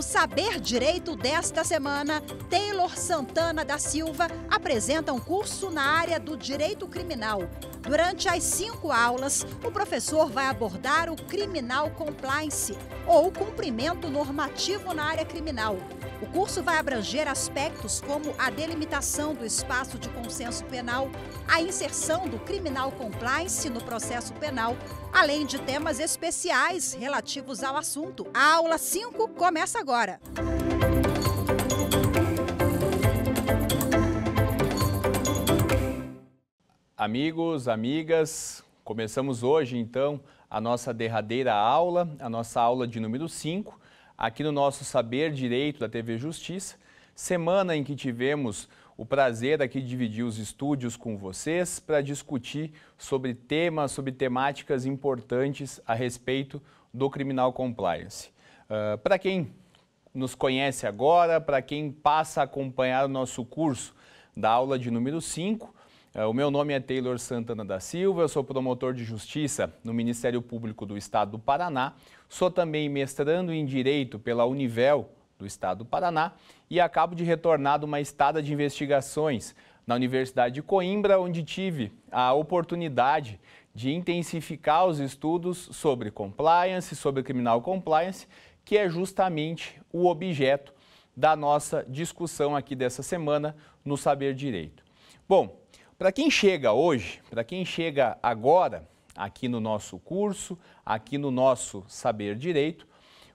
No Saber Direito desta semana, Taylor Santana da Silva apresenta um curso na área do direito criminal. Durante as cinco aulas, o professor vai abordar o criminal compliance, ou cumprimento normativo na área criminal. O curso vai abranger aspectos como a delimitação do espaço de consenso penal, a inserção do criminal compliance no processo penal, além de temas especiais relativos ao assunto. A aula 5 começa agora. Amigos, amigas, começamos hoje então a nossa derradeira aula, a nossa aula de número 5 aqui no nosso Saber Direito da TV Justiça, semana em que tivemos o prazer aqui de dividir os estúdios com vocês para discutir sobre temas, sobre temáticas importantes a respeito do criminal compliance. Uh, para quem nos conhece agora, para quem passa a acompanhar o nosso curso da aula de número 5, é, o meu nome é Taylor Santana da Silva, eu sou promotor de justiça no Ministério Público do Estado do Paraná, sou também mestrando em Direito pela Univel do Estado do Paraná e acabo de retornar de uma estada de investigações na Universidade de Coimbra, onde tive a oportunidade de intensificar os estudos sobre compliance, sobre criminal compliance, que é justamente o objeto da nossa discussão aqui dessa semana no Saber Direito. Bom, para quem chega hoje, para quem chega agora aqui no nosso curso, aqui no nosso Saber Direito,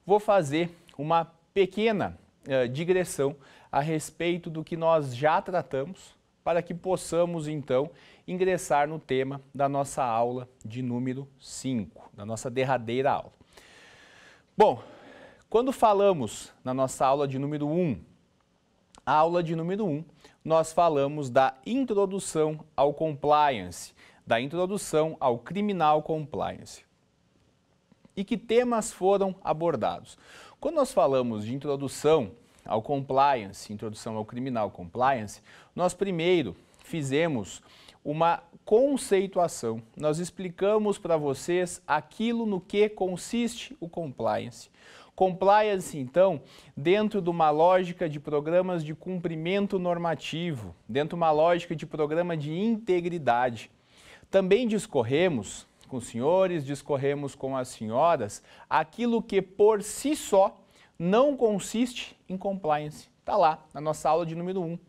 vou fazer uma pequena uh, digressão a respeito do que nós já tratamos, para que possamos então ingressar no tema da nossa aula de número 5, da nossa derradeira aula. Bom, quando falamos na nossa aula de número 1, um, a aula de número 1 um nós falamos da introdução ao compliance, da introdução ao criminal compliance. E que temas foram abordados? Quando nós falamos de introdução ao compliance, introdução ao criminal compliance, nós primeiro fizemos uma conceituação. Nós explicamos para vocês aquilo no que consiste o compliance, Compliance, então, dentro de uma lógica de programas de cumprimento normativo, dentro de uma lógica de programa de integridade. Também discorremos com os senhores, discorremos com as senhoras, aquilo que por si só não consiste em compliance. Está lá, na nossa aula de número 1. Um.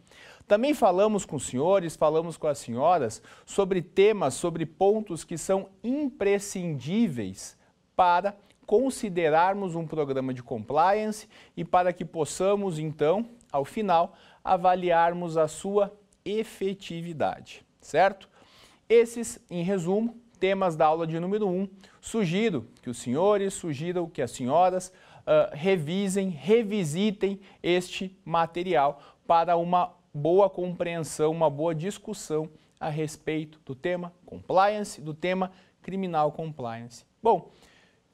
Também falamos com os senhores, falamos com as senhoras sobre temas, sobre pontos que são imprescindíveis para considerarmos um programa de compliance e para que possamos, então, ao final, avaliarmos a sua efetividade, certo? Esses, em resumo, temas da aula de número 1. Um. Sugiro que os senhores, sugiro que as senhoras uh, revisem, revisitem este material para uma boa compreensão, uma boa discussão a respeito do tema compliance, do tema criminal compliance. Bom,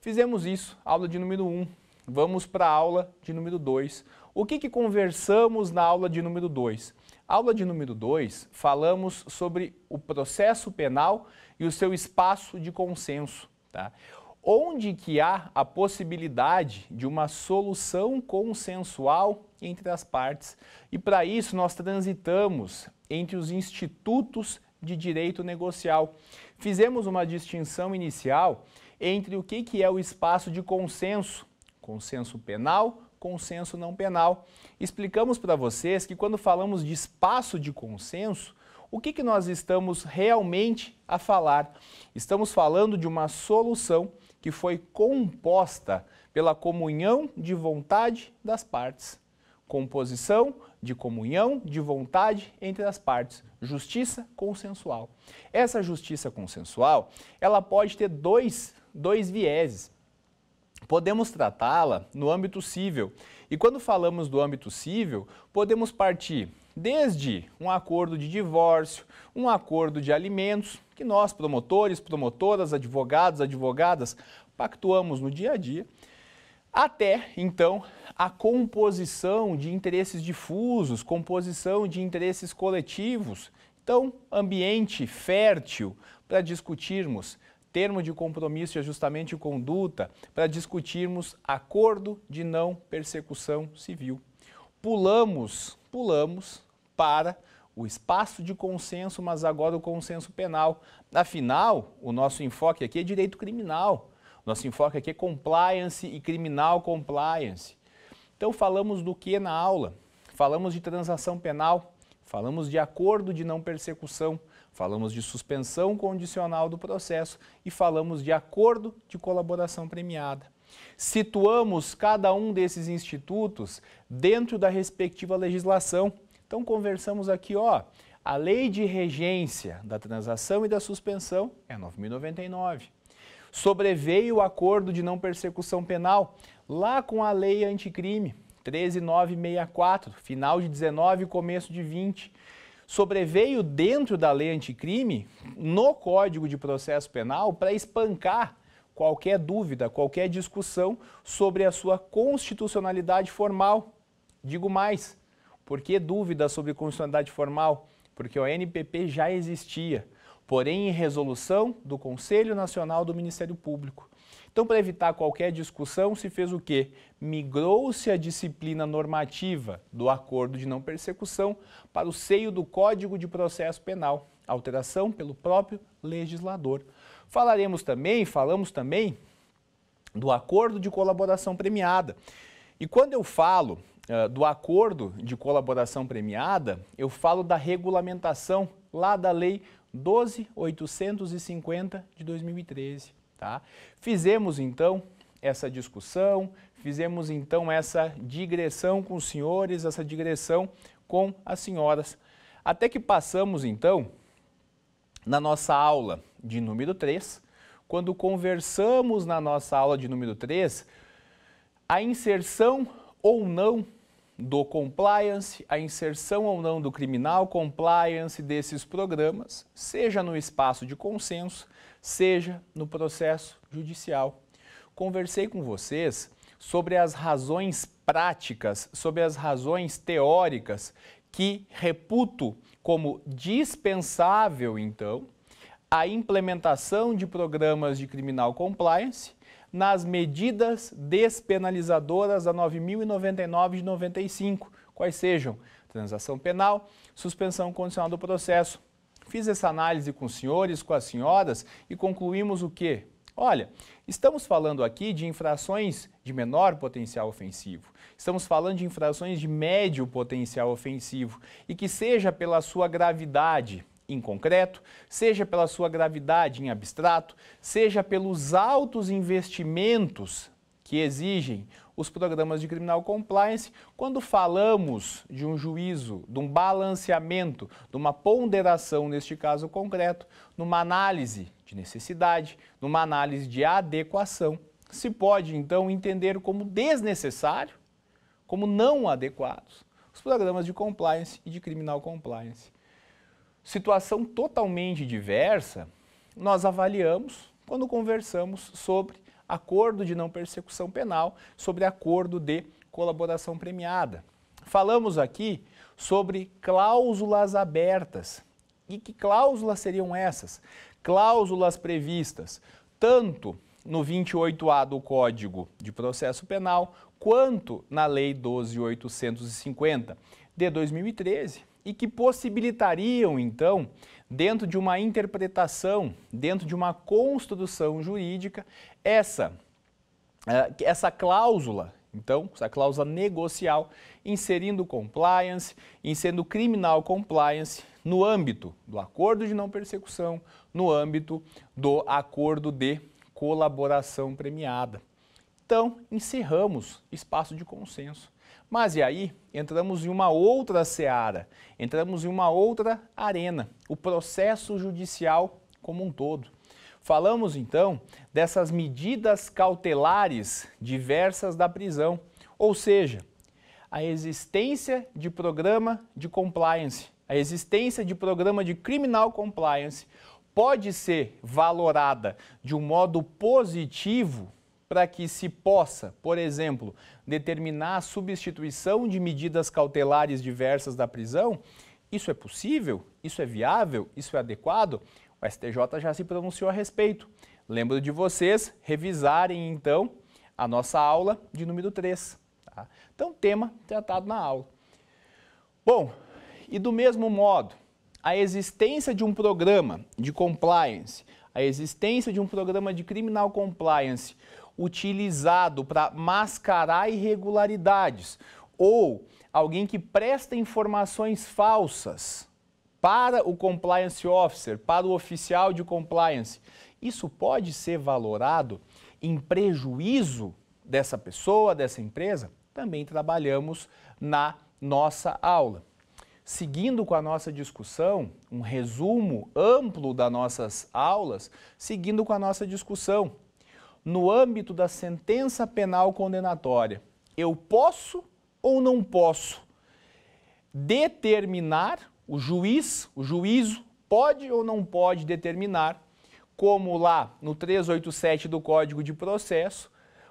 Fizemos isso, aula de número 1. Um. Vamos para a aula de número 2. O que, que conversamos na aula de número 2? Aula de número 2, falamos sobre o processo penal e o seu espaço de consenso. Tá? Onde que há a possibilidade de uma solução consensual entre as partes. E para isso nós transitamos entre os institutos de direito negocial. Fizemos uma distinção inicial entre o que, que é o espaço de consenso, consenso penal, consenso não penal. Explicamos para vocês que quando falamos de espaço de consenso, o que, que nós estamos realmente a falar? Estamos falando de uma solução que foi composta pela comunhão de vontade das partes. Composição de comunhão de vontade entre as partes. Justiça consensual. Essa justiça consensual, ela pode ter dois dois vieses. Podemos tratá-la no âmbito civil. E quando falamos do âmbito civil, podemos partir desde um acordo de divórcio, um acordo de alimentos, que nós, promotores, promotoras, advogados, advogadas, pactuamos no dia a dia, até então a composição de interesses difusos, composição de interesses coletivos. Então, ambiente fértil para discutirmos termo de compromisso e é ajustamento de conduta para discutirmos acordo de não persecução civil. Pulamos, pulamos para o espaço de consenso, mas agora o consenso penal. Afinal, o nosso enfoque aqui é direito criminal. Nosso enfoque aqui é compliance e criminal compliance. Então falamos do que na aula? Falamos de transação penal, falamos de acordo de não persecução falamos de suspensão condicional do processo e falamos de acordo de colaboração premiada. Situamos cada um desses institutos dentro da respectiva legislação. Então conversamos aqui, ó, a lei de regência da transação e da suspensão é 9099. Sobreveio o acordo de não persecução penal lá com a lei anticrime 13964, final de 19 e começo de 20 sobreveio dentro da lei anticrime, no Código de Processo Penal, para espancar qualquer dúvida, qualquer discussão sobre a sua constitucionalidade formal. Digo mais, por que dúvida sobre constitucionalidade formal? Porque o NPP já existia, porém em resolução do Conselho Nacional do Ministério Público. Então, para evitar qualquer discussão, se fez o quê? Migrou-se a disciplina normativa do acordo de não persecução para o seio do Código de Processo Penal, alteração pelo próprio legislador. Falaremos também, falamos também do acordo de colaboração premiada. E quando eu falo uh, do acordo de colaboração premiada, eu falo da regulamentação lá da Lei 12850 de 2013. Tá? Fizemos então essa discussão, fizemos então essa digressão com os senhores, essa digressão com as senhoras, até que passamos então na nossa aula de número 3, quando conversamos na nossa aula de número 3 a inserção ou não do compliance, a inserção ou não do criminal compliance desses programas, seja no espaço de consenso, seja no processo judicial. Conversei com vocês sobre as razões práticas, sobre as razões teóricas que reputo como dispensável, então, a implementação de programas de criminal compliance nas medidas despenalizadoras da 9.099 de 95, quais sejam transação penal, suspensão condicional do processo. Fiz essa análise com os senhores, com as senhoras e concluímos o quê? Olha, estamos falando aqui de infrações de menor potencial ofensivo. Estamos falando de infrações de médio potencial ofensivo e que seja pela sua gravidade, em concreto, seja pela sua gravidade em abstrato, seja pelos altos investimentos que exigem os programas de criminal compliance, quando falamos de um juízo, de um balanceamento, de uma ponderação, neste caso concreto, numa análise de necessidade, numa análise de adequação, se pode então entender como desnecessário, como não adequados, os programas de compliance e de criminal compliance situação totalmente diversa, nós avaliamos quando conversamos sobre acordo de não persecução penal, sobre acordo de colaboração premiada. Falamos aqui sobre cláusulas abertas. E que cláusulas seriam essas? Cláusulas previstas tanto no 28A do Código de Processo Penal, quanto na Lei 12850 de 2013, e que possibilitariam, então, dentro de uma interpretação, dentro de uma construção jurídica, essa, eh, essa cláusula, então, essa cláusula negocial, inserindo compliance, inserindo criminal compliance no âmbito do acordo de não persecução, no âmbito do acordo de colaboração premiada. Então, encerramos espaço de consenso. Mas e aí? Entramos em uma outra seara, entramos em uma outra arena, o processo judicial como um todo. Falamos então dessas medidas cautelares diversas da prisão, ou seja, a existência de programa de compliance, a existência de programa de criminal compliance pode ser valorada de um modo positivo para que se possa, por exemplo, determinar a substituição de medidas cautelares diversas da prisão? Isso é possível? Isso é viável? Isso é adequado? O STJ já se pronunciou a respeito. Lembro de vocês revisarem então a nossa aula de número 3. Tá? Então, tema tratado na aula. Bom, e do mesmo modo, a existência de um programa de compliance, a existência de um programa de criminal compliance utilizado para mascarar irregularidades ou alguém que presta informações falsas para o compliance officer, para o oficial de compliance, isso pode ser valorado em prejuízo dessa pessoa, dessa empresa? Também trabalhamos na nossa aula. Seguindo com a nossa discussão, um resumo amplo das nossas aulas, seguindo com a nossa discussão, no âmbito da sentença penal condenatória, eu posso ou não posso determinar, o juiz, o juízo, pode ou não pode determinar, como lá no 387 do Código de Processo,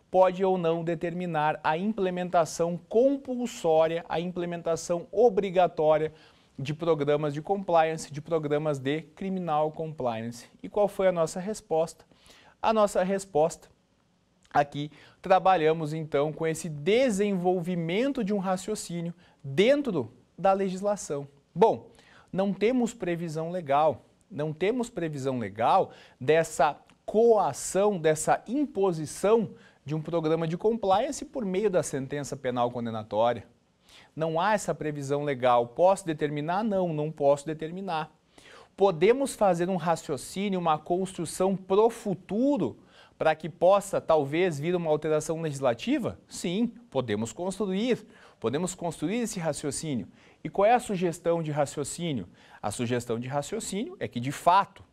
pode ou não determinar a implementação compulsória, a implementação obrigatória de programas de compliance, de programas de criminal compliance. E qual foi a nossa resposta? a nossa resposta. Aqui trabalhamos então com esse desenvolvimento de um raciocínio dentro da legislação. Bom, não temos previsão legal, não temos previsão legal dessa coação, dessa imposição de um programa de compliance por meio da sentença penal condenatória. Não há essa previsão legal. Posso determinar? Não, não posso determinar podemos fazer um raciocínio, uma construção pro futuro para que possa talvez vir uma alteração legislativa? Sim, podemos construir. Podemos construir esse raciocínio. E qual é a sugestão de raciocínio? A sugestão de raciocínio é que, de fato,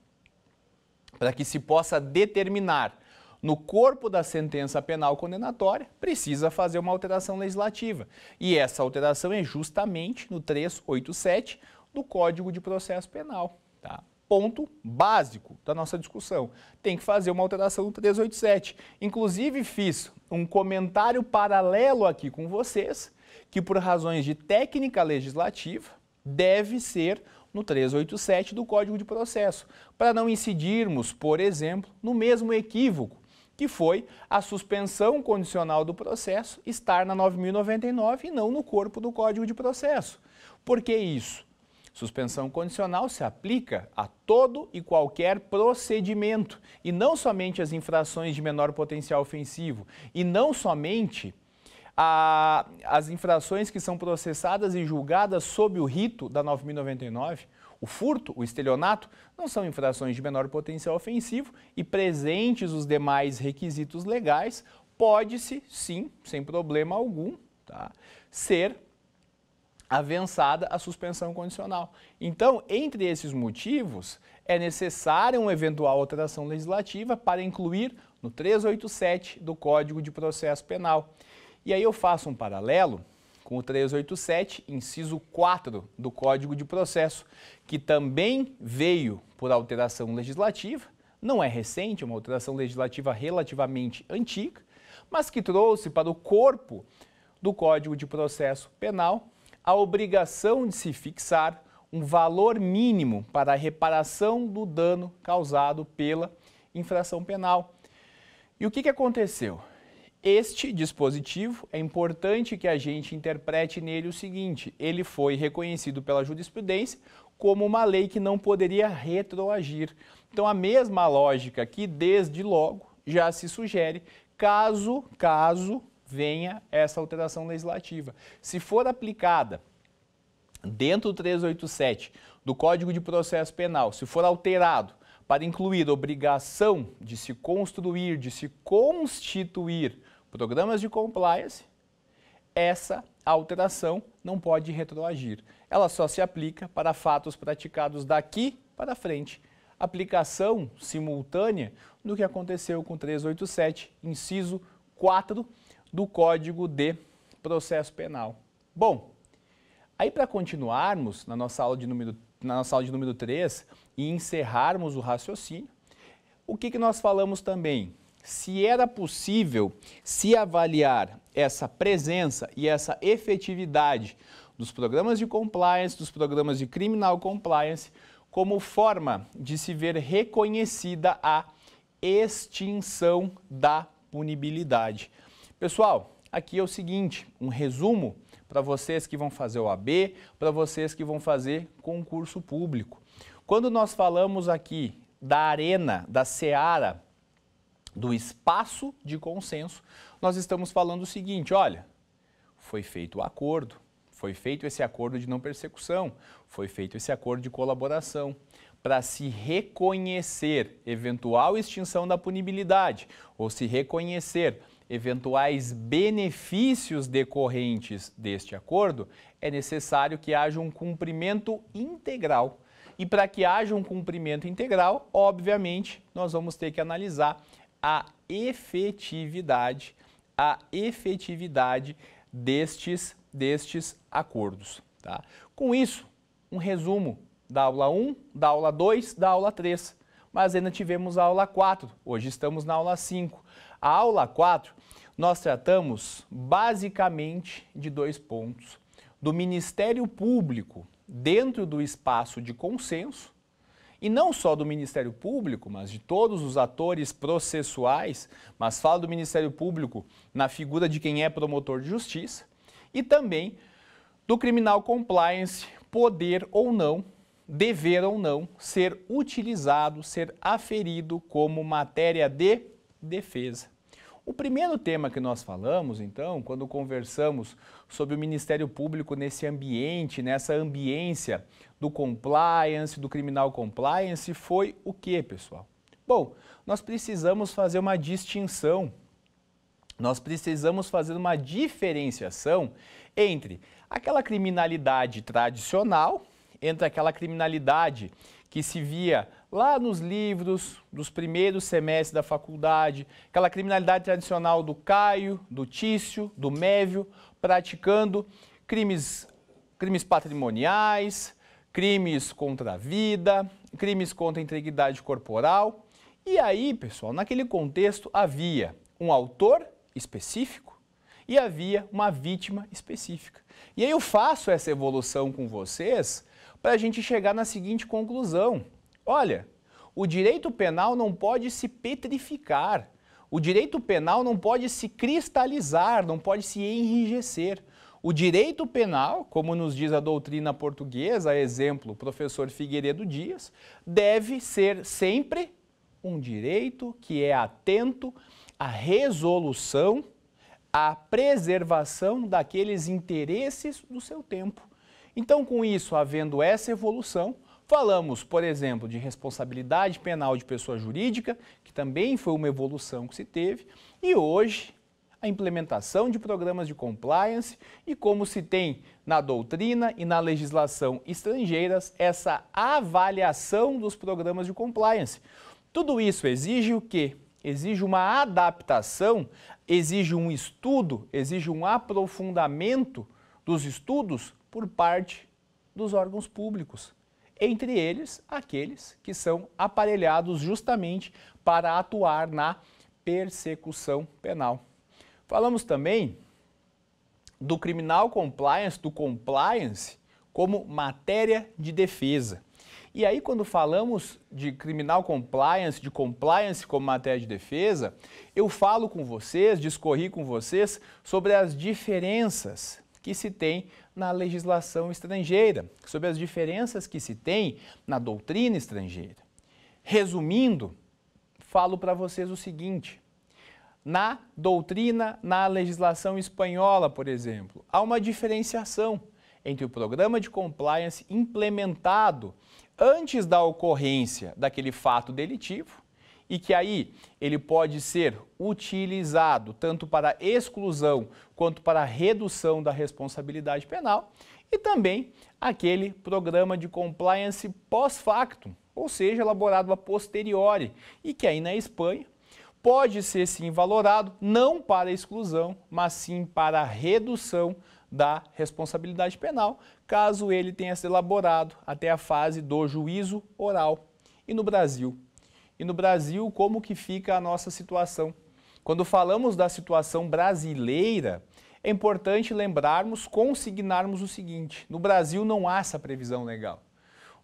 para que se possa determinar no corpo da sentença penal condenatória, precisa fazer uma alteração legislativa. E essa alteração é justamente no 387 do Código de Processo Penal. Tá? Ponto básico da nossa discussão. Tem que fazer uma alteração do 387. Inclusive, fiz um comentário paralelo aqui com vocês, que por razões de técnica legislativa, deve ser no 387 do Código de Processo, para não incidirmos, por exemplo, no mesmo equívoco que foi a suspensão condicional do processo estar na 9099 e não no corpo do Código de Processo. Por que isso? Suspensão condicional se aplica a todo e qualquer procedimento, e não somente as infrações de menor potencial ofensivo, e não somente a, as infrações que são processadas e julgadas sob o rito da 9.099. O furto, o estelionato, não são infrações de menor potencial ofensivo e presentes os demais requisitos legais, pode-se, sim, sem problema algum, tá, ser avançada a suspensão condicional. Então, entre esses motivos, é necessária uma eventual alteração legislativa para incluir no 387 do Código de Processo Penal. E aí eu faço um paralelo com o 387, inciso 4 do Código de Processo, que também veio por alteração legislativa, não é recente, é uma alteração legislativa relativamente antiga, mas que trouxe para o corpo do Código de Processo Penal a obrigação de se fixar um valor mínimo para a reparação do dano causado pela infração penal. E o que, que aconteceu? Este dispositivo é importante que a gente interprete nele o seguinte: ele foi reconhecido pela jurisprudência como uma lei que não poderia retroagir. Então, a mesma lógica que desde logo já se sugere caso, caso venha essa alteração legislativa. Se for aplicada dentro do 387 do Código de Processo Penal, se for alterado para incluir obrigação de se construir, de se constituir programas de compliance, essa alteração não pode retroagir. Ela só se aplica para fatos praticados daqui para frente. Aplicação simultânea do que aconteceu com 387, inciso 4 do Código de Processo Penal. Bom, aí para continuarmos na nossa aula de número na nossa aula de número 3 e encerrarmos o raciocínio, o que, que nós falamos também? Se era possível se avaliar essa presença e essa efetividade dos programas de compliance, dos programas de criminal compliance, como forma de se ver reconhecida a extinção da punibilidade. Pessoal, aqui é o seguinte, um resumo para vocês que vão fazer o AB, para vocês que vão fazer concurso público. Quando nós falamos aqui da arena, da seara, do espaço de consenso, nós estamos falando o seguinte, olha, foi feito o acordo, foi feito esse acordo de não persecução, foi feito esse acordo de colaboração para se reconhecer eventual extinção da punibilidade ou se reconhecer eventuais benefícios decorrentes deste acordo, é necessário que haja um cumprimento integral. E para que haja um cumprimento integral, obviamente, nós vamos ter que analisar a efetividade, a efetividade destes, destes acordos. Tá? Com isso, um resumo da aula 1, da aula 2, da aula 3. Mas ainda tivemos a aula 4, hoje estamos na aula 5. A aula 4, nós tratamos basicamente de dois pontos: do Ministério Público dentro do espaço de consenso, e não só do Ministério Público, mas de todos os atores processuais, mas fala do Ministério Público na figura de quem é promotor de justiça, e também do criminal compliance, poder ou não, dever ou não, ser utilizado, ser aferido como matéria de defesa. O primeiro tema que nós falamos, então, quando conversamos sobre o Ministério Público nesse ambiente, nessa ambiência do compliance, do criminal compliance, foi o que, pessoal? Bom, nós precisamos fazer uma distinção, nós precisamos fazer uma diferenciação entre aquela criminalidade tradicional, entre aquela criminalidade que se via lá nos livros dos primeiros semestres da faculdade, aquela criminalidade tradicional do Caio, do Tício, do Mévio, praticando crimes, crimes patrimoniais, crimes contra a vida, crimes contra a integridade corporal. E aí, pessoal, naquele contexto havia um autor específico e havia uma vítima específica. E aí eu faço essa evolução com vocês para a gente chegar na seguinte conclusão: olha, o direito penal não pode se petrificar, o direito penal não pode se cristalizar, não pode se enrijecer. O direito penal, como nos diz a doutrina portuguesa, exemplo, professor Figueiredo Dias, deve ser sempre um direito que é atento à resolução, à preservação daqueles interesses do seu tempo. Então, com isso, havendo essa evolução, falamos, por exemplo, de responsabilidade penal de pessoa jurídica, que também foi uma evolução que se teve, e hoje a implementação de programas de compliance e como se tem na doutrina e na legislação estrangeiras essa avaliação dos programas de compliance. Tudo isso exige o quê? Exige uma adaptação, exige um estudo, exige um aprofundamento dos estudos por parte dos órgãos públicos, entre eles aqueles que são aparelhados justamente para atuar na persecução penal. Falamos também do criminal compliance, do compliance, como matéria de defesa. E aí, quando falamos de criminal compliance, de compliance como matéria de defesa, eu falo com vocês, discorri com vocês sobre as diferenças que se tem na legislação estrangeira, sobre as diferenças que se tem na doutrina estrangeira. Resumindo, falo para vocês o seguinte: na doutrina, na legislação espanhola, por exemplo, há uma diferenciação entre o programa de compliance implementado antes da ocorrência daquele fato delitivo e que aí ele pode ser utilizado tanto para exclusão quanto para redução da responsabilidade penal e também aquele programa de compliance pós-facto, ou seja, elaborado a posteriori e que aí na Espanha pode ser sim valorado não para exclusão, mas sim para redução da responsabilidade penal, caso ele tenha sido elaborado até a fase do juízo oral. E no Brasil, e no Brasil como que fica a nossa situação. Quando falamos da situação brasileira, é importante lembrarmos, consignarmos o seguinte: no Brasil não há essa previsão legal.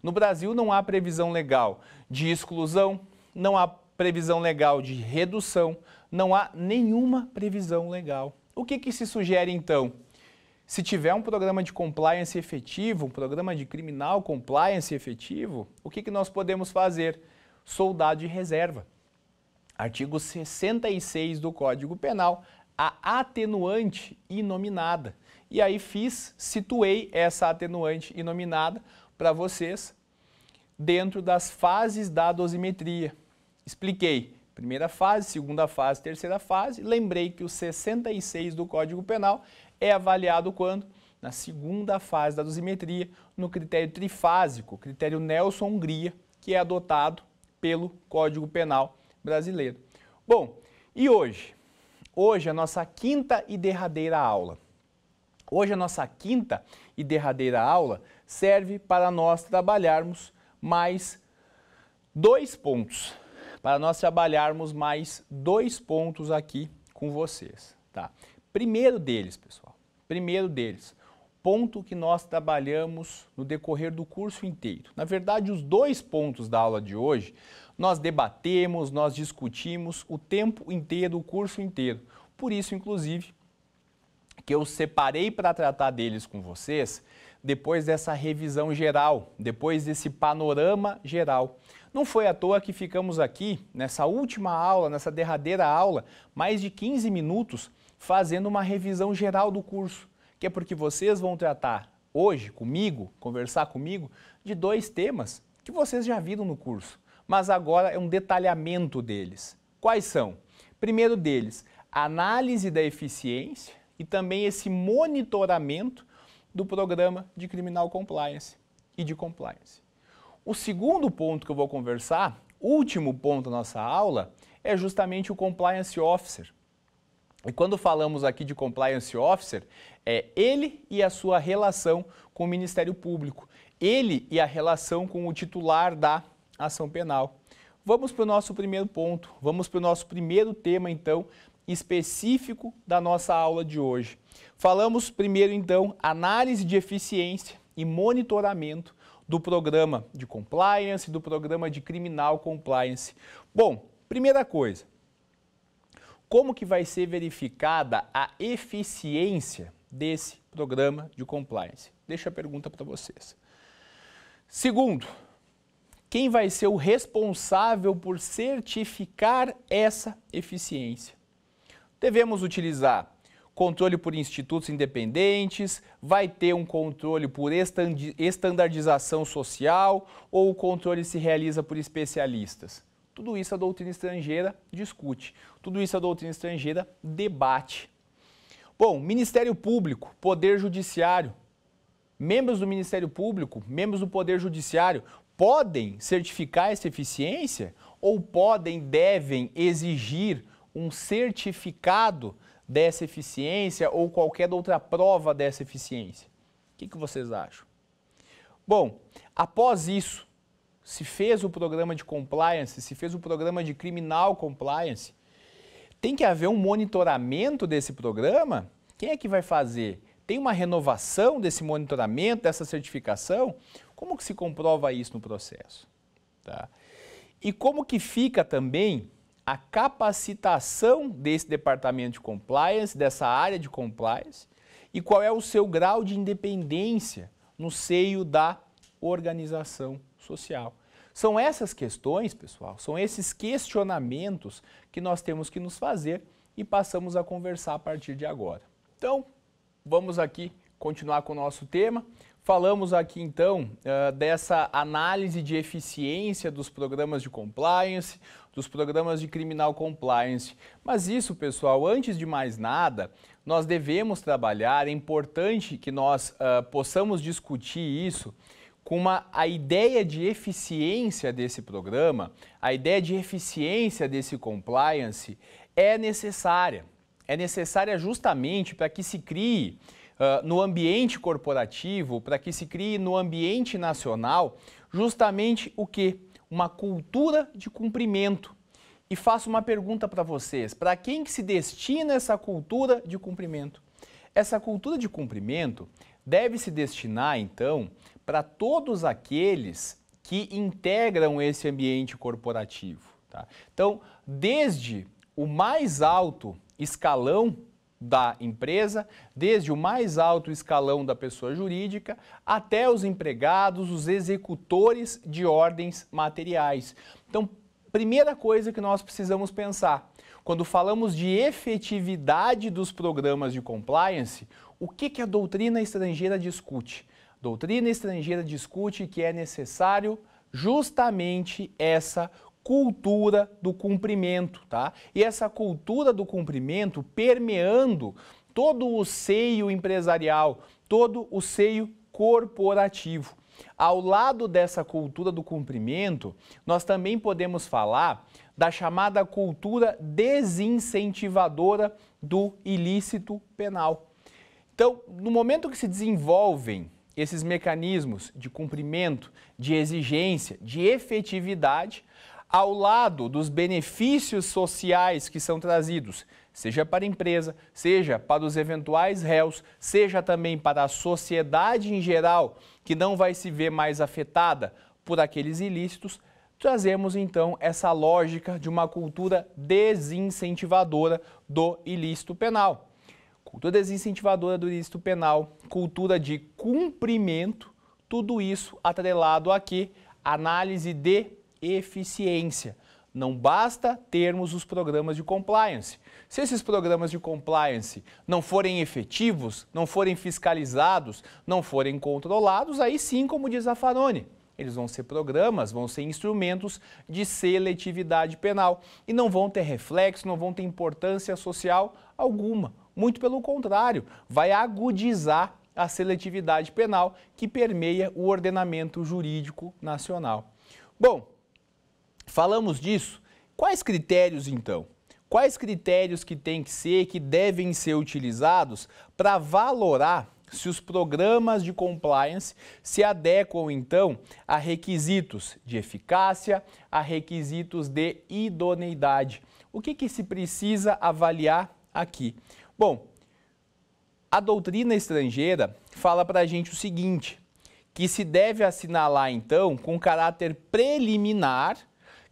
No Brasil não há previsão legal de exclusão, não há previsão legal de redução, não há nenhuma previsão legal. O que, que se sugere então? Se tiver um programa de compliance efetivo, um programa de criminal compliance efetivo, o que, que nós podemos fazer? soldado de reserva. Artigo 66 do Código Penal, a atenuante inominada. E aí fiz, situei essa atenuante inominada para vocês dentro das fases da dosimetria. Expliquei primeira fase, segunda fase, terceira fase. Lembrei que o 66 do Código Penal é avaliado quando? Na segunda fase da dosimetria, no critério trifásico, critério Nelson-Hungria, que é adotado pelo Código Penal brasileiro. Bom, e hoje? Hoje é a nossa quinta e derradeira aula. Hoje a nossa quinta e derradeira aula serve para nós trabalharmos mais dois pontos, para nós trabalharmos mais dois pontos aqui com vocês, tá? Primeiro deles, pessoal, primeiro deles, ponto que nós trabalhamos no decorrer do curso inteiro. Na verdade, os dois pontos da aula de hoje nós debatemos, nós discutimos o tempo inteiro, o curso inteiro. Por isso, inclusive, que eu separei para tratar deles com vocês depois dessa revisão geral, depois desse panorama geral. Não foi à toa que ficamos aqui nessa última aula, nessa derradeira aula, mais de 15 minutos fazendo uma revisão geral do curso que é porque vocês vão tratar hoje comigo, conversar comigo, de dois temas que vocês já viram no curso, mas agora é um detalhamento deles. Quais são? Primeiro deles, análise da eficiência e também esse monitoramento do programa de criminal compliance e de compliance. O segundo ponto que eu vou conversar, último ponto da nossa aula, é justamente o compliance officer. E quando falamos aqui de compliance officer, é ele e a sua relação com o Ministério Público, ele e a relação com o titular da ação penal. Vamos para o nosso primeiro ponto, vamos para o nosso primeiro tema, então, específico da nossa aula de hoje. Falamos primeiro, então, análise de eficiência e monitoramento do programa de compliance, do programa de criminal compliance. Bom, primeira coisa, como que vai ser verificada a eficiência desse programa de compliance? Deixa a pergunta para vocês. Segundo, quem vai ser o responsável por certificar essa eficiência? Devemos utilizar controle por institutos independentes, vai ter um controle por estandardização social ou o controle se realiza por especialistas? Tudo isso a doutrina estrangeira discute, tudo isso a doutrina estrangeira debate. Bom, Ministério Público, Poder Judiciário, membros do Ministério Público, membros do Poder Judiciário podem certificar essa eficiência ou podem, devem exigir um certificado dessa eficiência ou qualquer outra prova dessa eficiência? O que, que vocês acham? Bom, após isso, se fez o programa de compliance, se fez o programa de criminal compliance. Tem que haver um monitoramento desse programa? Quem é que vai fazer? Tem uma renovação desse monitoramento, dessa certificação? Como que se comprova isso no processo? Tá? E como que fica também a capacitação desse departamento de compliance, dessa área de compliance, e qual é o seu grau de independência no seio da organização social. São essas questões, pessoal, são esses questionamentos que nós temos que nos fazer e passamos a conversar a partir de agora. Então, vamos aqui continuar com o nosso tema. Falamos aqui então eh, dessa análise de eficiência dos programas de compliance, dos programas de criminal compliance. Mas isso, pessoal, antes de mais nada, nós devemos trabalhar, é importante que nós eh, possamos discutir isso com uma, a ideia de eficiência desse programa, a ideia de eficiência desse compliance é necessária. É necessária justamente para que se crie uh, no ambiente corporativo, para que se crie no ambiente nacional, justamente o que? Uma cultura de cumprimento. E faço uma pergunta para vocês: para quem que se destina essa cultura de cumprimento? Essa cultura de cumprimento deve se destinar, então, para todos aqueles que integram esse ambiente corporativo. Tá? Então, desde o mais alto escalão da empresa, desde o mais alto escalão da pessoa jurídica até os empregados, os executores de ordens materiais. Então, primeira coisa que nós precisamos pensar, quando falamos de efetividade dos programas de compliance, o que, que a doutrina estrangeira discute? Doutrina estrangeira discute que é necessário justamente essa cultura do cumprimento, tá? E essa cultura do cumprimento permeando todo o seio empresarial, todo o seio corporativo. Ao lado dessa cultura do cumprimento, nós também podemos falar da chamada cultura desincentivadora do ilícito penal. Então, no momento que se desenvolvem esses mecanismos de cumprimento, de exigência, de efetividade, ao lado dos benefícios sociais que são trazidos, seja para a empresa, seja para os eventuais réus, seja também para a sociedade em geral, que não vai se ver mais afetada por aqueles ilícitos, trazemos então essa lógica de uma cultura desincentivadora do ilícito penal cultura é desincentivadora do ilícito penal, cultura de cumprimento, tudo isso atrelado aqui, análise de eficiência. Não basta termos os programas de compliance. Se esses programas de compliance não forem efetivos, não forem fiscalizados, não forem controlados, aí sim, como diz a Farone, eles vão ser programas, vão ser instrumentos de seletividade penal e não vão ter reflexo, não vão ter importância social alguma. Muito pelo contrário, vai agudizar a seletividade penal que permeia o ordenamento jurídico nacional. Bom, falamos disso. Quais critérios então? Quais critérios que têm que ser, que devem ser utilizados para valorar se os programas de compliance se adequam então a requisitos de eficácia, a requisitos de idoneidade. O que, que se precisa avaliar aqui? Bom, a doutrina estrangeira fala para a gente o seguinte, que se deve assinalar então com caráter preliminar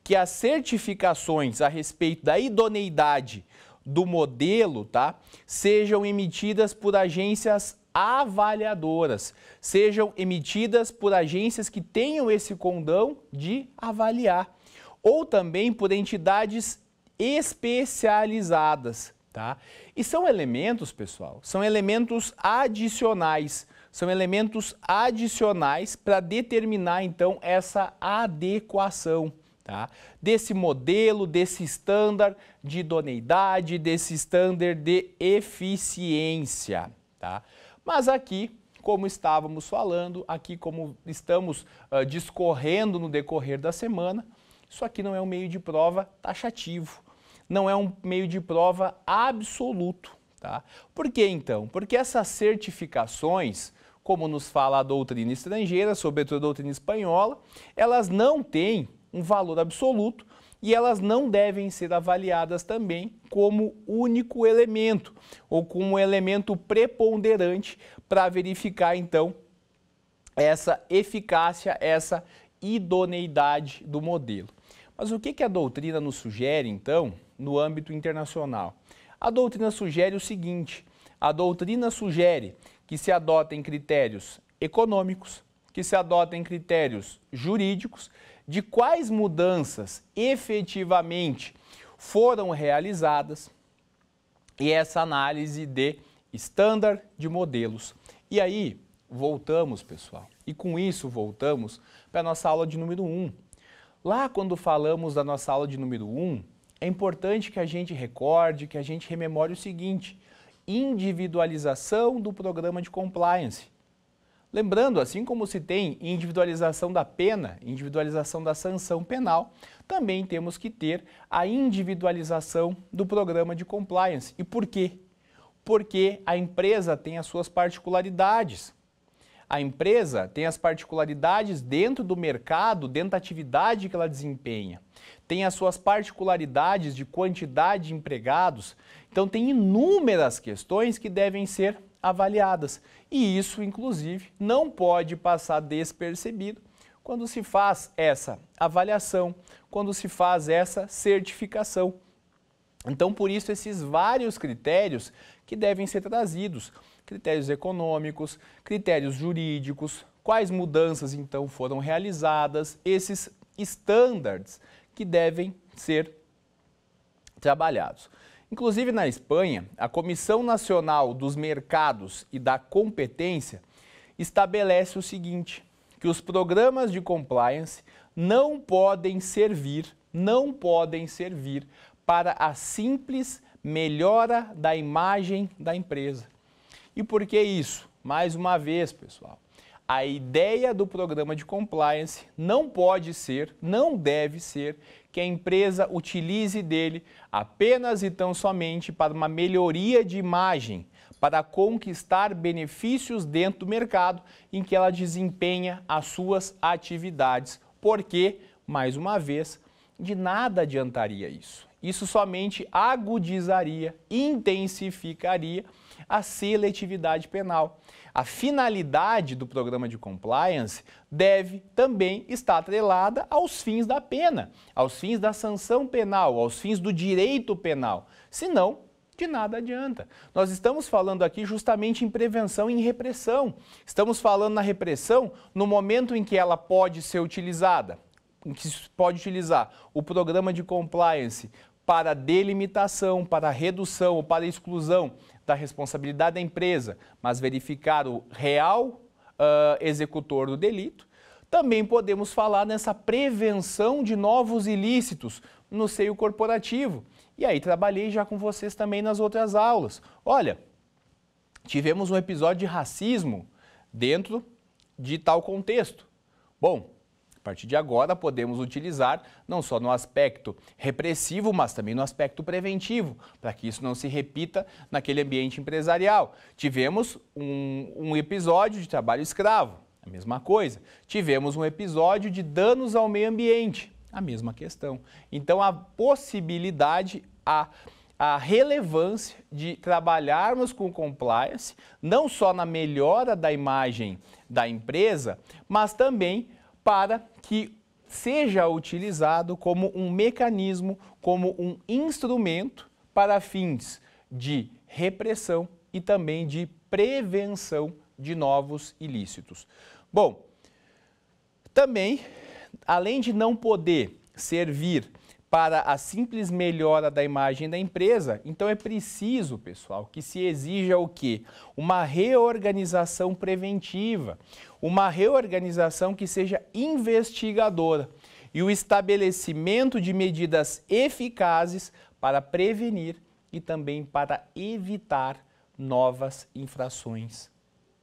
que as certificações a respeito da idoneidade do modelo, tá, sejam emitidas por agências avaliadoras, sejam emitidas por agências que tenham esse condão de avaliar, ou também por entidades especializadas, tá? E são elementos, pessoal, são elementos adicionais. São elementos adicionais para determinar, então, essa adequação. Tá? Desse modelo, desse estándar de idoneidade, desse estándar de eficiência. Tá? Mas aqui, como estávamos falando, aqui como estamos uh, discorrendo no decorrer da semana, isso aqui não é um meio de prova taxativo não é um meio de prova absoluto. Tá? Por que então? Porque essas certificações, como nos fala a doutrina estrangeira, sobretudo a doutrina espanhola, elas não têm um valor absoluto e elas não devem ser avaliadas também como único elemento ou como elemento preponderante para verificar então essa eficácia, essa idoneidade do modelo. Mas o que, que a doutrina nos sugere então no âmbito internacional. A doutrina sugere o seguinte: a doutrina sugere que se adotem critérios econômicos, que se adotem critérios jurídicos de quais mudanças efetivamente foram realizadas e essa análise de estándar de modelos. E aí, voltamos, pessoal, e com isso voltamos para a nossa aula de número 1. Lá, quando falamos da nossa aula de número 1, é importante que a gente recorde, que a gente rememore o seguinte: individualização do programa de compliance. Lembrando, assim como se tem individualização da pena, individualização da sanção penal, também temos que ter a individualização do programa de compliance. E por quê? Porque a empresa tem as suas particularidades. A empresa tem as particularidades dentro do mercado, dentro da atividade que ela desempenha tem as suas particularidades de quantidade de empregados. Então, tem inúmeras questões que devem ser avaliadas. E isso, inclusive, não pode passar despercebido quando se faz essa avaliação, quando se faz essa certificação. Então, por isso, esses vários critérios que devem ser trazidos: critérios econômicos, critérios jurídicos, quais mudanças então foram realizadas, esses estándares que devem ser trabalhados. Inclusive na Espanha, a Comissão Nacional dos Mercados e da Competência estabelece o seguinte: que os programas de compliance não podem servir, não podem servir para a simples melhora da imagem da empresa. E por que isso? Mais uma vez, pessoal, a ideia do programa de compliance não pode ser, não deve ser, que a empresa utilize dele apenas e tão somente para uma melhoria de imagem, para conquistar benefícios dentro do mercado em que ela desempenha as suas atividades. Porque, mais uma vez, de nada adiantaria isso. Isso somente agudizaria, intensificaria a seletividade penal. A finalidade do programa de compliance deve também estar atrelada aos fins da pena, aos fins da sanção penal, aos fins do direito penal. Senão, de nada adianta. Nós estamos falando aqui justamente em prevenção e em repressão. Estamos falando na repressão no momento em que ela pode ser utilizada, em que pode utilizar o programa de compliance para delimitação, para redução ou para exclusão da responsabilidade da empresa, mas verificar o real uh, executor do delito. Também podemos falar nessa prevenção de novos ilícitos no seio corporativo. E aí trabalhei já com vocês também nas outras aulas. Olha, tivemos um episódio de racismo dentro de tal contexto. Bom, a partir de agora, podemos utilizar não só no aspecto repressivo, mas também no aspecto preventivo, para que isso não se repita naquele ambiente empresarial. Tivemos um, um episódio de trabalho escravo, a mesma coisa. Tivemos um episódio de danos ao meio ambiente, a mesma questão. Então, a possibilidade, a a relevância de trabalharmos com compliance, não só na melhora da imagem da empresa, mas também para que seja utilizado como um mecanismo, como um instrumento para fins de repressão e também de prevenção de novos ilícitos. Bom, também, além de não poder servir para a simples melhora da imagem da empresa, então é preciso, pessoal, que se exija o quê? Uma reorganização preventiva, uma reorganização que seja investigadora e o estabelecimento de medidas eficazes para prevenir e também para evitar novas infrações,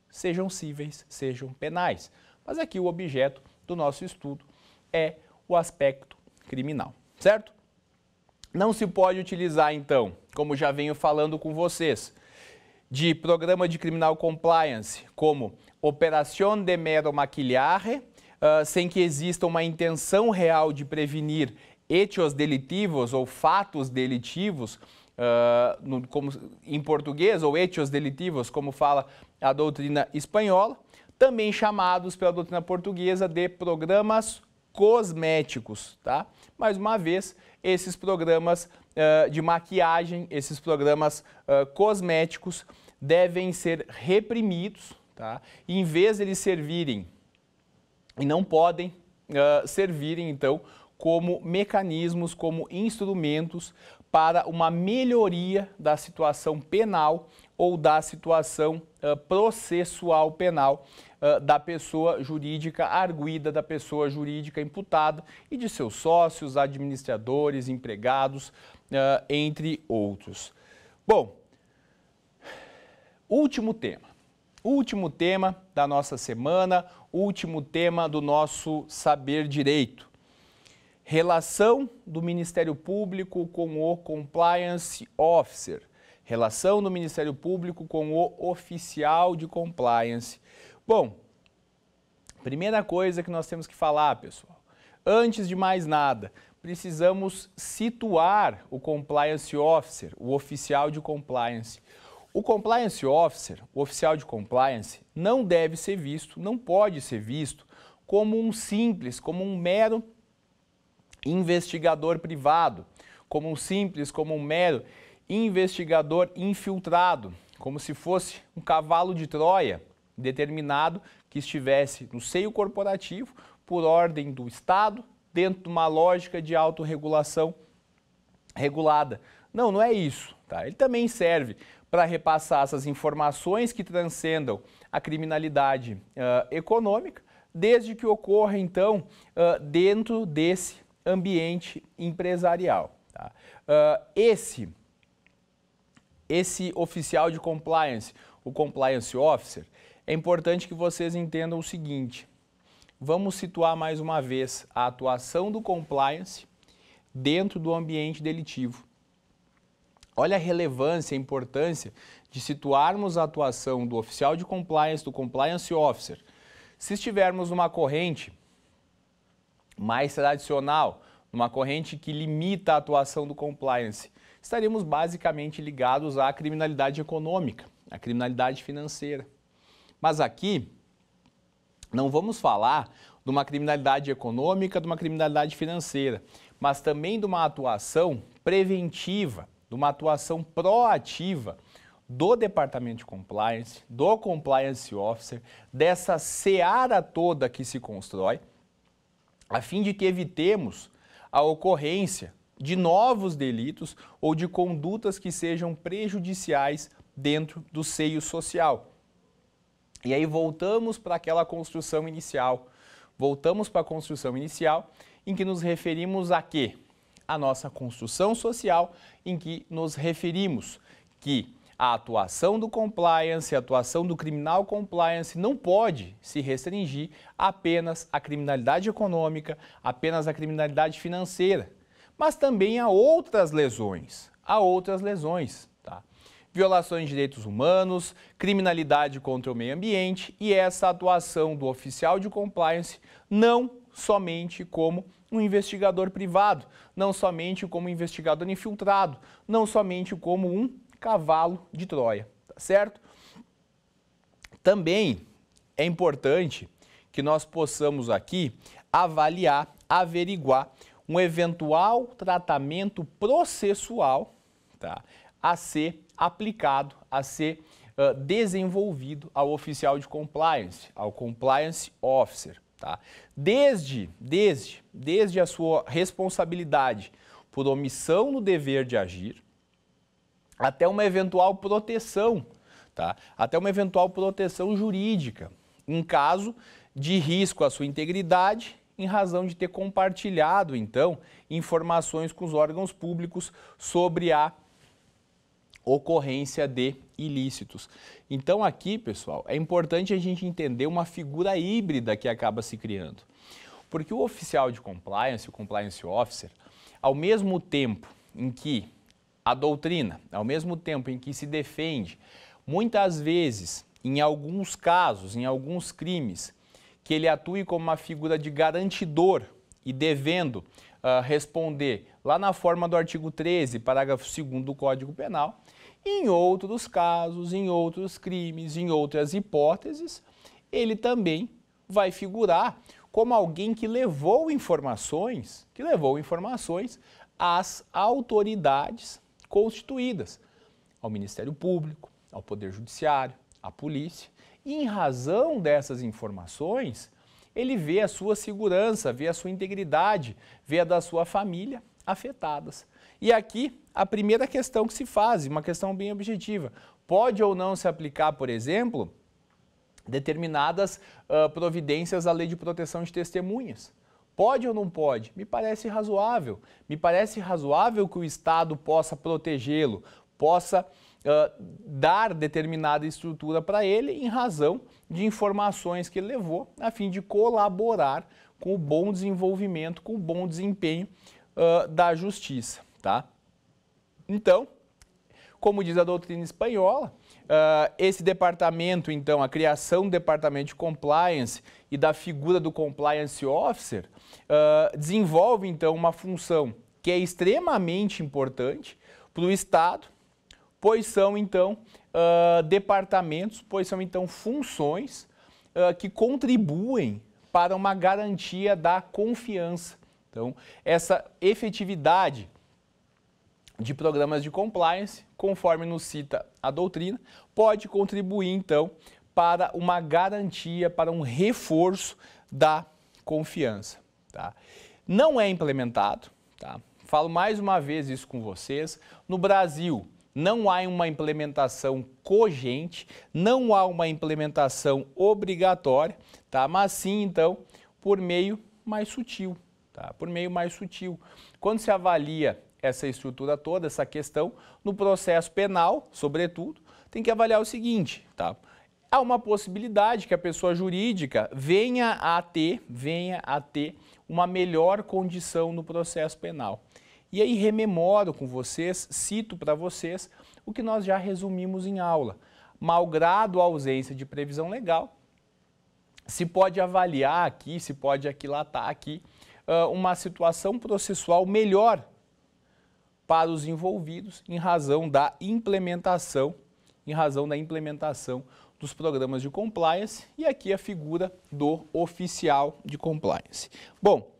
sejam cíveis, sejam penais. Mas aqui o objeto do nosso estudo é o aspecto criminal certo? Não se pode utilizar, então, como já venho falando com vocês, de programa de criminal compliance como operação de mero maquilhare, uh, ah, sem que exista uma intenção real de prevenir etios delitivos ou fatos delitivos, uh, no, como, em português, ou etios delitivos, como fala a doutrina espanhola, também chamados pela doutrina portuguesa de programas cosméticos, tá? mais uma vez, esses programas uh, de maquiagem, esses programas uh, cosméticos devem ser reprimidos, tá? E em vez de eles servirem, e não podem uh, servirem, então, como mecanismos, como instrumentos para uma melhoria da situação penal ou da situação uh, processual penal uh, da pessoa jurídica arguída, da pessoa jurídica imputada e de seus sócios, administradores, empregados, uh, entre outros. Bom, último tema. Último tema da nossa semana, último tema do nosso saber direito. Relação do Ministério Público com o Compliance Officer Relação do Ministério Público com o oficial de compliance. Bom, primeira coisa que nós temos que falar, pessoal. Antes de mais nada, precisamos situar o compliance officer, o oficial de compliance. O compliance officer, o oficial de compliance, não deve ser visto, não pode ser visto como um simples, como um mero investigador privado, como um simples, como um mero investigador infiltrado, como se fosse um cavalo de Troia determinado que estivesse no seio corporativo por ordem do Estado, dentro de uma lógica de autorregulação regulada. Não, não é isso. Tá? Ele também serve para repassar essas informações que transcendam a criminalidade uh, econômica, desde que ocorra, então, uh, dentro desse ambiente empresarial. Tá? Uh, esse esse oficial de compliance, o compliance officer, é importante que vocês entendam o seguinte: vamos situar mais uma vez a atuação do compliance dentro do ambiente delitivo. Olha a relevância, a importância de situarmos a atuação do oficial de compliance, do compliance officer. Se estivermos numa corrente mais tradicional, numa corrente que limita a atuação do compliance, estaríamos basicamente ligados à criminalidade econômica, à criminalidade financeira. Mas aqui não vamos falar de uma criminalidade econômica, de uma criminalidade financeira, mas também de uma atuação preventiva, de uma atuação proativa do Departamento de Compliance, do Compliance Officer, dessa seara toda que se constrói, a fim de que evitemos a ocorrência de novos delitos ou de condutas que sejam prejudiciais dentro do seio social. E aí voltamos para aquela construção inicial. Voltamos para a construção inicial em que nos referimos a quê? A nossa construção social em que nos referimos que a atuação do compliance, a atuação do criminal compliance não pode se restringir apenas à criminalidade econômica, apenas à criminalidade financeira mas também a outras lesões, a outras lesões, tá? Violações de direitos humanos, criminalidade contra o meio ambiente e essa atuação do oficial de compliance não somente como um investigador privado, não somente como um investigador infiltrado, não somente como um cavalo de Troia, tá certo? Também é importante que nós possamos aqui avaliar, averiguar um eventual tratamento processual tá, a ser aplicado, a ser uh, desenvolvido ao oficial de compliance, ao compliance officer. Tá? Desde, desde, desde a sua responsabilidade por omissão no dever de agir, até uma eventual proteção, tá? até uma eventual proteção jurídica, em caso de risco à sua integridade, em razão de ter compartilhado, então, informações com os órgãos públicos sobre a ocorrência de ilícitos. Então, aqui, pessoal, é importante a gente entender uma figura híbrida que acaba se criando. Porque o oficial de compliance, o compliance officer, ao mesmo tempo em que a doutrina, ao mesmo tempo em que se defende, muitas vezes, em alguns casos, em alguns crimes, que ele atue como uma figura de garantidor e devendo uh, responder lá na forma do artigo 13, parágrafo 2 do Código Penal, em outros casos, em outros crimes, em outras hipóteses, ele também vai figurar como alguém que levou informações, que levou informações às autoridades constituídas, ao Ministério Público, ao Poder Judiciário, à polícia, em razão dessas informações, ele vê a sua segurança, vê a sua integridade, vê a da sua família afetadas. E aqui a primeira questão que se faz, uma questão bem objetiva: pode ou não se aplicar, por exemplo, determinadas uh, providências à lei de proteção de testemunhas? Pode ou não pode? Me parece razoável. Me parece razoável que o Estado possa protegê-lo, possa dar determinada estrutura para ele em razão de informações que ele levou, a fim de colaborar com o bom desenvolvimento, com o bom desempenho uh, da justiça. Tá? Então, como diz a doutrina espanhola, uh, esse departamento, então, a criação do departamento de compliance e da figura do compliance officer, uh, desenvolve, então, uma função que é extremamente importante para o Estado pois são então uh, departamentos, pois são então funções uh, que contribuem para uma garantia da confiança. Então, essa efetividade de programas de compliance, conforme nos cita a doutrina, pode contribuir então para uma garantia, para um reforço da confiança. Tá? Não é implementado, tá? falo mais uma vez isso com vocês, no Brasil, não há uma implementação cogente, não há uma implementação obrigatória, tá? mas sim, então, por meio mais sutil. Tá? Por meio mais sutil. Quando se avalia essa estrutura toda, essa questão, no processo penal, sobretudo, tem que avaliar o seguinte, tá? Há uma possibilidade que a pessoa jurídica venha a ter, venha a ter uma melhor condição no processo penal. E aí rememoro com vocês, cito para vocês o que nós já resumimos em aula. Malgrado a ausência de previsão legal, se pode avaliar aqui, se pode aquilatar aqui uma situação processual melhor para os envolvidos em razão da implementação, em razão da implementação dos programas de compliance e aqui a figura do oficial de compliance. Bom,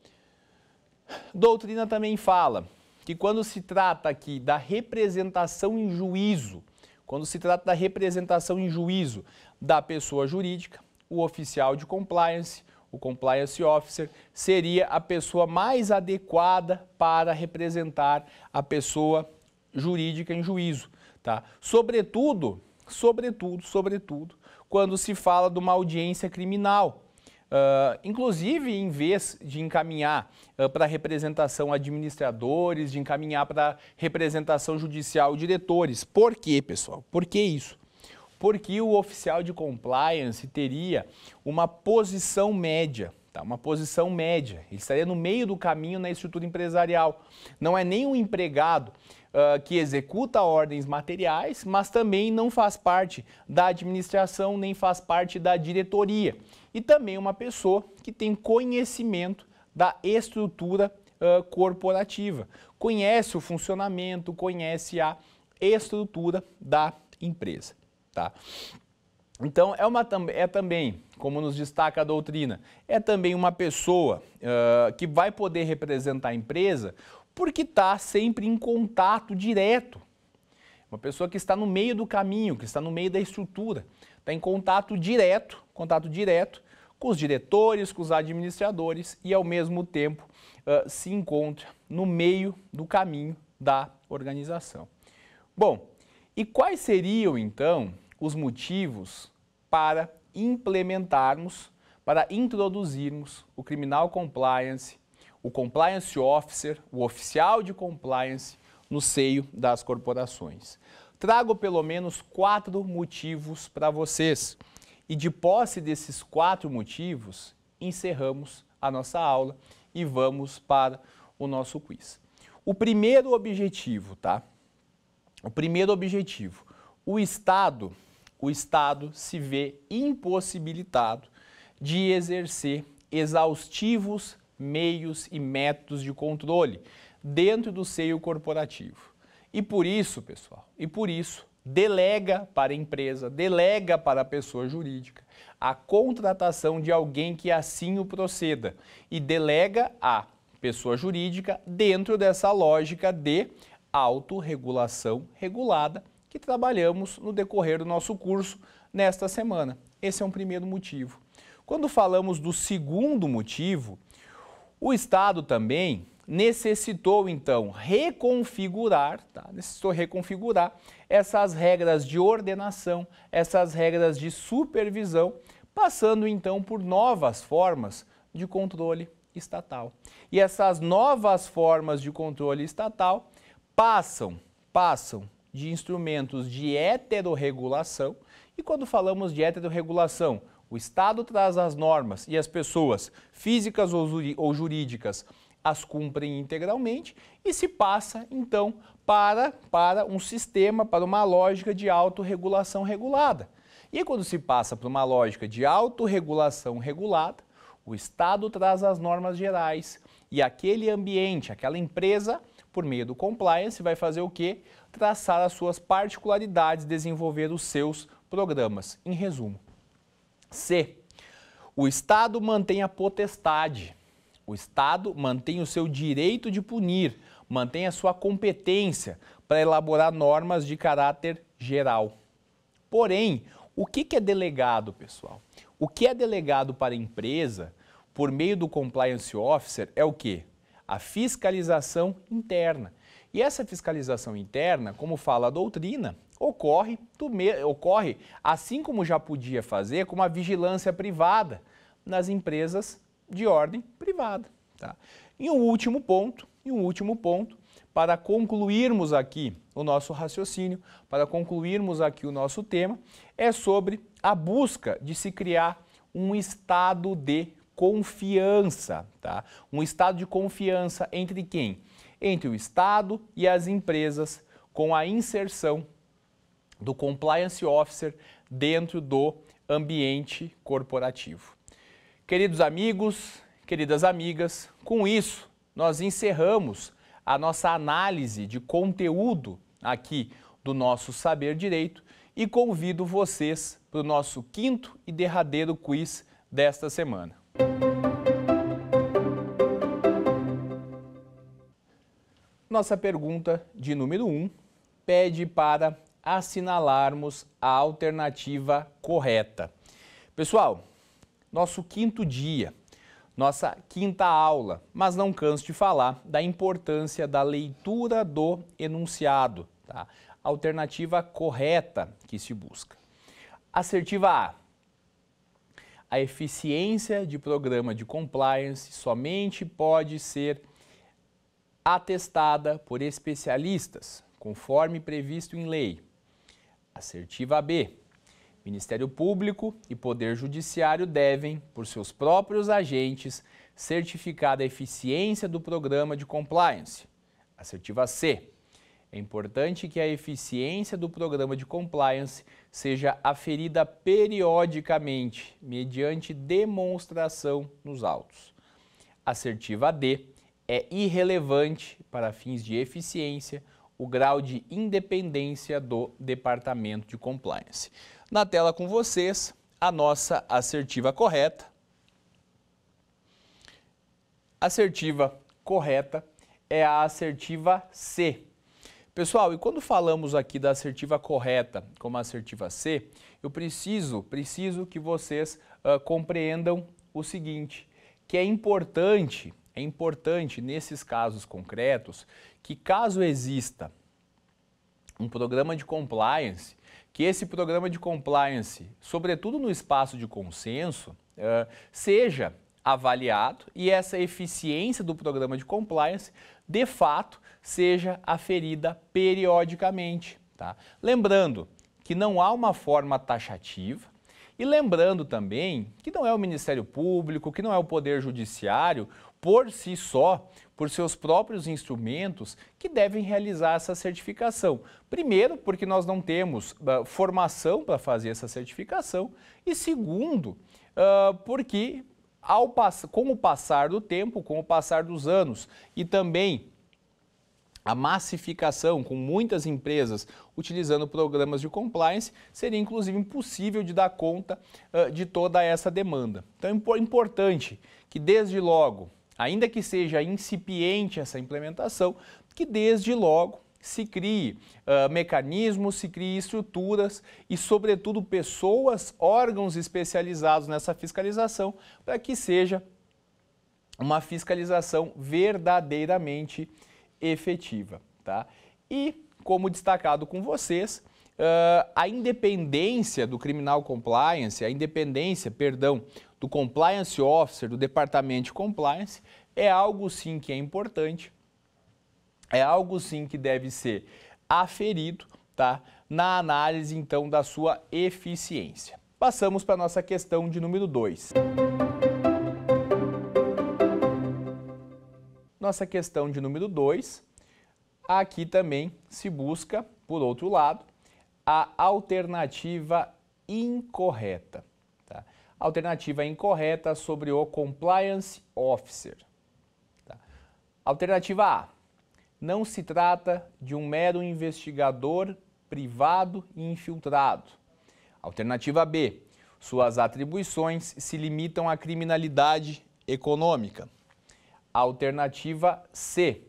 doutrina também fala que quando se trata aqui da representação em juízo, quando se trata da representação em juízo da pessoa jurídica, o oficial de compliance, o compliance officer, seria a pessoa mais adequada para representar a pessoa jurídica em juízo, tá? Sobretudo, sobretudo, sobretudo, quando se fala de uma audiência criminal, Uh, inclusive, em vez de encaminhar uh, ah, para representação administradores, de encaminhar para representação judicial diretores. Por quê, pessoal? Por que isso? Porque o oficial de compliance teria uma posição média, tá? uma posição média. Ele estaria no meio do caminho na estrutura empresarial. Não é nem um empregado uh, que executa ordens materiais, mas também não faz parte da administração, nem faz parte da diretoria e também uma pessoa que tem conhecimento da estrutura uh, corporativa, conhece o funcionamento, conhece a estrutura da empresa, tá? Então, é, uma, é também, como nos destaca a doutrina, é também uma pessoa uh, que vai poder representar a empresa porque está sempre em contato direto. Uma pessoa que está no meio do caminho, que está no meio da estrutura, está em contato direto contato direto com os diretores, com os administradores e, ao mesmo tempo, uh, se encontra no meio do caminho da organização. Bom, e quais seriam então os motivos para implementarmos, para introduzirmos o criminal compliance, o compliance officer, o oficial de compliance no seio das corporações? Trago pelo menos quatro motivos para vocês. E de posse desses quatro motivos, encerramos a nossa aula e vamos para o nosso quiz. O primeiro objetivo, tá? O primeiro objetivo, o Estado, o Estado se vê impossibilitado de exercer exaustivos meios e métodos de controle dentro do seio corporativo. E por isso, pessoal, e por isso delega para a empresa, delega para a pessoa jurídica a contratação de alguém que assim o proceda e delega a pessoa jurídica dentro dessa lógica de autorregulação regulada que trabalhamos no decorrer do nosso curso nesta semana. Esse é um primeiro motivo. Quando falamos do segundo motivo, o Estado também necessitou então reconfigurar, tá? necessitou reconfigurar essas regras de ordenação, essas regras de supervisão, passando então por novas formas de controle estatal. E essas novas formas de controle estatal passam, passam de instrumentos de heterorregulação, e quando falamos de heterorregulação, o Estado traz as normas e as pessoas, físicas ou jurídicas, as cumprem integralmente e se passa então para, para um sistema, para uma lógica de autorregulação regulada. E quando se passa para uma lógica de autorregulação regulada, o Estado traz as normas gerais e aquele ambiente, aquela empresa, por meio do compliance, vai fazer o quê? Traçar as suas particularidades, desenvolver os seus programas. Em resumo, C. O Estado mantém a potestade o Estado mantém o seu direito de punir, mantém a sua competência para elaborar normas de caráter geral. Porém, o que é delegado, pessoal? O que é delegado para a empresa por meio do compliance officer é o quê? A fiscalização interna. E essa fiscalização interna, como fala a doutrina, ocorre, ocorre assim como já podia fazer com a vigilância privada nas empresas de ordem privada. Tá? E um último ponto, e um último ponto, para concluirmos aqui o nosso raciocínio, para concluirmos aqui o nosso tema, é sobre a busca de se criar um estado de confiança, tá? Um estado de confiança entre quem? Entre o Estado e as empresas com a inserção do compliance officer dentro do ambiente corporativo. Queridos amigos, queridas amigas, com isso nós encerramos a nossa análise de conteúdo aqui do nosso Saber Direito e convido vocês para o nosso quinto e derradeiro quiz desta semana. Nossa pergunta de número 1 um pede para assinalarmos a alternativa correta. Pessoal, nosso quinto dia, nossa quinta aula, mas não canso de falar da importância da leitura do enunciado, tá? Alternativa correta que se busca. Assertiva A. A eficiência de programa de compliance somente pode ser atestada por especialistas, conforme previsto em lei. Assertiva B. Ministério Público e Poder Judiciário devem, por seus próprios agentes, certificar a eficiência do programa de compliance. Assertiva C. É importante que a eficiência do programa de compliance seja aferida periodicamente, mediante demonstração nos autos. Assertiva D. É irrelevante, para fins de eficiência, o grau de independência do Departamento de Compliance. Na tela com vocês, a nossa assertiva correta. Assertiva correta é a assertiva C. Pessoal, e quando falamos aqui da assertiva correta como assertiva C, eu preciso, preciso que vocês uh, compreendam o seguinte, que é importante, é importante nesses casos concretos que caso exista um programa de compliance, que esse programa de compliance, sobretudo no espaço de consenso, eh, seja avaliado e essa eficiência do programa de compliance, de fato, seja aferida periodicamente. Tá? Lembrando que não há uma forma taxativa, e lembrando também que não é o Ministério Público, que não é o Poder Judiciário, por si só, por seus próprios instrumentos, que devem realizar essa certificação. Primeiro, porque nós não temos uh, formação para fazer essa certificação. E segundo, uh, porque ao, com o passar do tempo, com o passar dos anos e também a massificação, com muitas empresas utilizando programas de compliance, seria inclusive impossível de dar conta uh, de toda essa demanda. Então é importante que desde logo, ainda que seja incipiente essa implementação, que desde logo se crie uh, mecanismos, se crie estruturas e, sobretudo, pessoas, órgãos especializados nessa fiscalização para que seja uma fiscalização verdadeiramente efetiva. Tá? E, como destacado com vocês, Uh, a independência do criminal compliance, a independência, perdão, do compliance officer, do departamento de compliance, é algo sim que é importante, é algo sim que deve ser aferido, tá? Na análise então da sua eficiência. Passamos para a nossa questão de número 2. Nossa questão de número 2, aqui também se busca, por outro lado, a alternativa incorreta. Tá? Alternativa incorreta sobre o compliance officer. Tá? Alternativa A. Não se trata de um mero investigador privado e infiltrado. Alternativa B. Suas atribuições se limitam à criminalidade econômica. Alternativa C.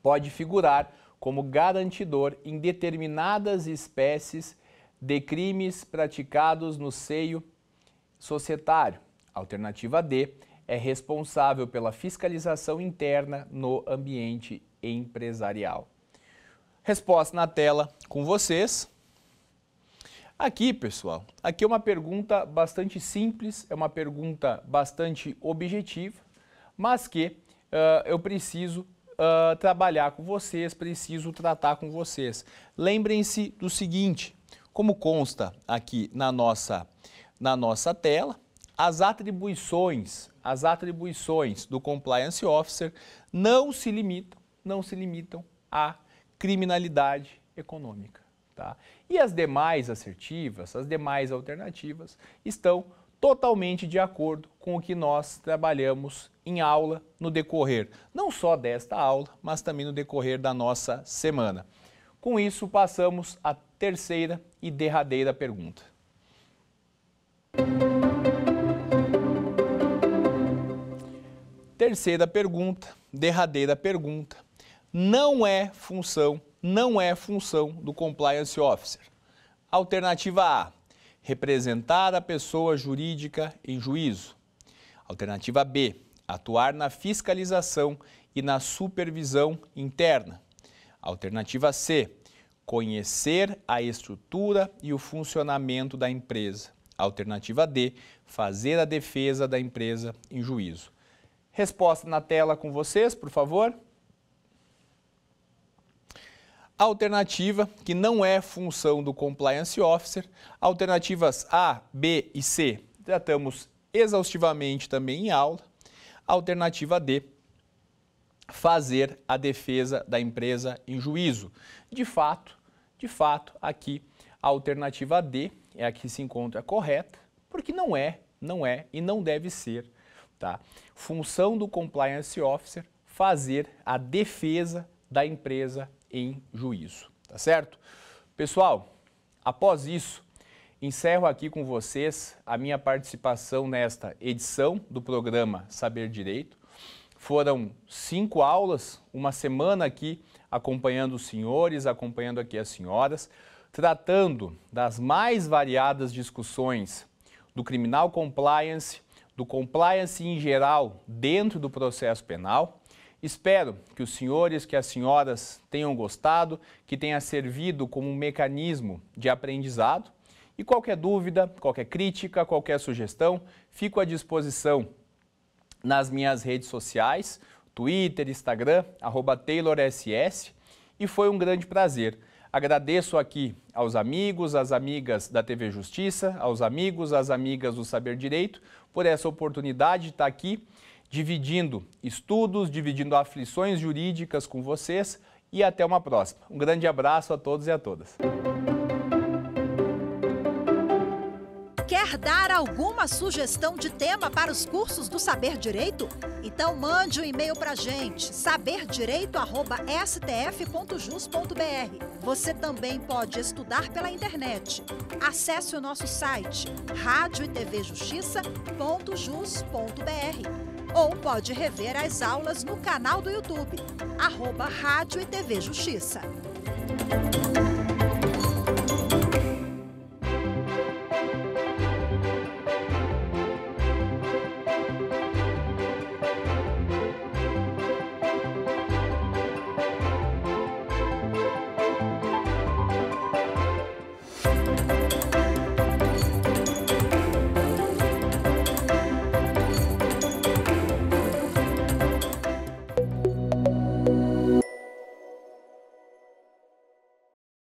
Pode figurar como garantidor em determinadas espécies de crimes praticados no seio societário. Alternativa D é responsável pela fiscalização interna no ambiente empresarial. Resposta na tela com vocês. Aqui, pessoal, aqui é uma pergunta bastante simples, é uma pergunta bastante objetiva, mas que uh, eu preciso uh, trabalhar com vocês, preciso tratar com vocês. Lembrem-se do seguinte, como consta aqui na nossa, na nossa tela, as atribuições, as atribuições do compliance officer não se limitam, não se limitam à criminalidade econômica, tá? E as demais assertivas, as demais alternativas, estão totalmente de acordo com o que nós trabalhamos em aula no decorrer, não só desta aula, mas também no decorrer da nossa semana. Com isso, passamos à terceira e derradeira pergunta. Terceira pergunta, derradeira pergunta. Não é função não é função do compliance officer. Alternativa A: representar a pessoa jurídica em juízo. Alternativa B: atuar na fiscalização e na supervisão interna. Alternativa C: conhecer a estrutura e o funcionamento da empresa. Alternativa D: fazer a defesa da empresa em juízo. Resposta na tela com vocês, por favor. Alternativa, que não é função do compliance officer. Alternativas A, B e C, tratamos exaustivamente também em aula. Alternativa D, fazer a defesa da empresa em juízo. De fato, de fato, aqui a alternativa D é a que se encontra correta, porque não é, não é e não deve ser, tá? Função do compliance officer fazer a defesa da empresa em juízo, tá certo? Pessoal, após isso, encerro aqui com vocês a minha participação nesta edição do programa Saber Direito. Foram cinco aulas, uma semana aqui acompanhando os senhores, acompanhando aqui as senhoras, tratando das mais variadas discussões do criminal compliance, do compliance em geral dentro do processo penal Espero que os senhores, que as senhoras tenham gostado, que tenha servido como um mecanismo de aprendizado. E qualquer dúvida, qualquer crítica, qualquer sugestão, fico à disposição nas minhas redes sociais, Twitter, Instagram, TaylorSS. E foi um grande prazer. Agradeço aqui aos amigos, às amigas da TV Justiça, aos amigos, às amigas do Saber Direito, por essa oportunidade de estar aqui dividindo estudos, dividindo aflições jurídicas com vocês e até uma próxima. Um grande abraço a todos e a todas. Quer dar alguma sugestão de tema para os cursos do Saber Direito? Então mande um e-mail para a gente, saberdireito.stf.jus.br. Você também pode estudar pela internet. Acesse o nosso site, radioetvjustiça.jus.br ou pode rever as aulas no canal do YouTube, arroba Rádio e TV Justiça.